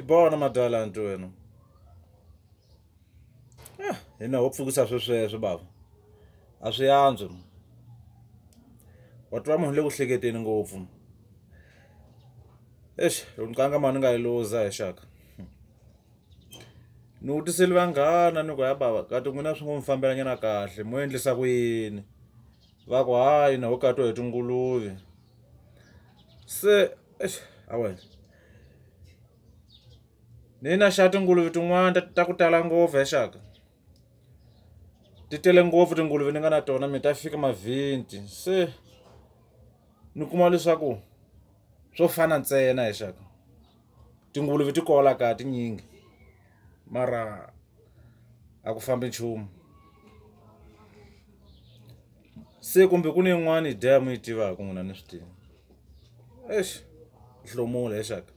ibona madala nto wena ah hina ho pfukisa swesweswo bava a swi antswi wa twa munhu le ku hleketeni ngopfu exi loko nkanga mani nga yi luza hi xaka ni vutisile vanghana ni ku ya bava kati n'wina swi ngo mi fambelanyana kahle mo endlisa ku yini va ku hayi na ho katwa hi tinguluvi se exi a wena na xa tinguluve tin'wana ta ku tala ngopfu yaxaka ti tele ngopfu tinguluve ni nga na tona mi ta fika mavhinti se ni kuma leswaku swo fana ntsena hexaka tinguluve ti kola ka tinyingi mara a ku fambi nchumu se kumbe ku ni yin'wani yi dya mi yi tivaka n'wina ni swi tivi exi hlomulo hexaka